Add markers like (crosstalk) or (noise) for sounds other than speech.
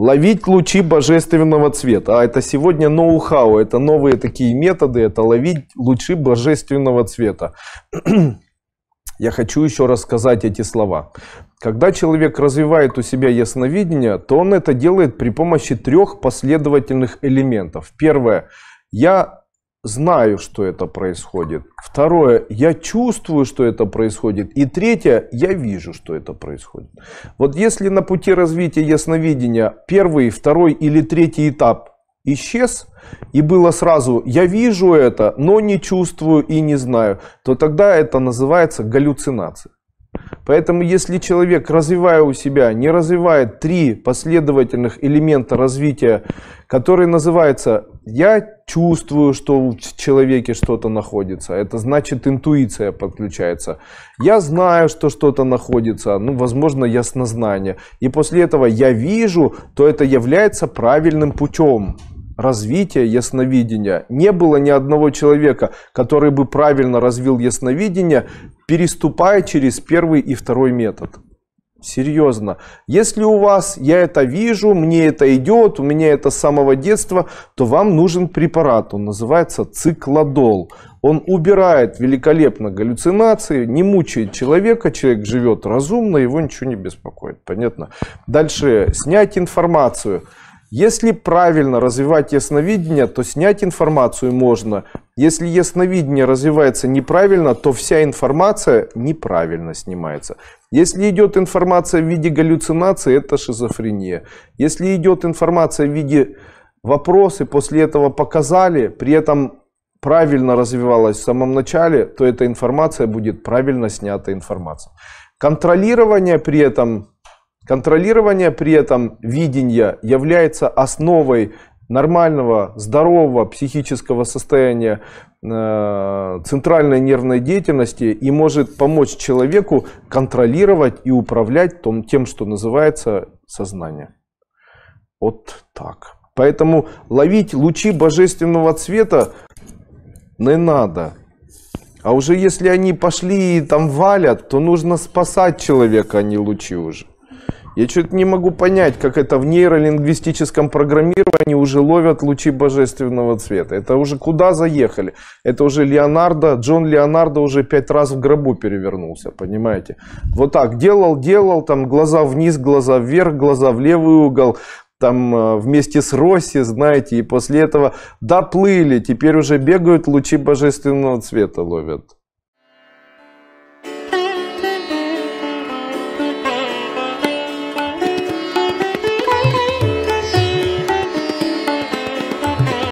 Ловить лучи божественного цвета. А это сегодня ноу-хау, это новые такие методы, это ловить лучи божественного цвета. (clears throat) Я хочу еще рассказать эти слова. Когда человек развивает у себя ясновидение, то он это делает при помощи трех последовательных элементов. Первое. Я знаю, что это происходит. Второе, я чувствую, что это происходит. И третье, я вижу, что это происходит. Вот если на пути развития ясновидения первый, второй или третий этап исчез, и было сразу «я вижу это, но не чувствую и не знаю», то тогда это называется галлюцинация. Поэтому если человек, развивая у себя, не развивает три последовательных элемента развития, которые называются «я чувствую, что в человеке что-то находится», это значит интуиция подключается, «я знаю, что что-то находится», ну, возможно, яснознание, и после этого «я вижу», то это является правильным путем развития ясновидения. Не было ни одного человека, который бы правильно развил ясновидение, переступая через первый и второй метод. Серьезно. Если у вас, я это вижу, мне это идет, у меня это с самого детства, то вам нужен препарат. Он называется циклодол. Он убирает великолепно галлюцинации, не мучает человека, человек живет разумно, его ничего не беспокоит. Понятно? Дальше. Снять информацию. Если правильно развивать ясновидение, то снять информацию можно если ясновидение развивается неправильно, то вся информация неправильно снимается. Если идет информация в виде галлюцинации, это шизофрения. Если идет информация в виде вопросы, после этого показали, при этом правильно развивалась в самом начале, то эта информация будет правильно снята информация. Контролирование при этом, контролирование при этом видения является основой нормального, здорового психического состояния э, центральной нервной деятельности и может помочь человеку контролировать и управлять том, тем, что называется сознание. Вот так. Поэтому ловить лучи божественного цвета не надо. А уже если они пошли и там валят, то нужно спасать человека, а не лучи уже. Я что-то не могу понять, как это в нейролингвистическом программировании уже ловят лучи божественного цвета. Это уже куда заехали? Это уже Леонардо, Джон Леонардо уже пять раз в гробу перевернулся, понимаете? Вот так делал, делал, там глаза вниз, глаза вверх, глаза в левый угол, там э, вместе с Росси, знаете, и после этого доплыли, теперь уже бегают, лучи божественного цвета ловят.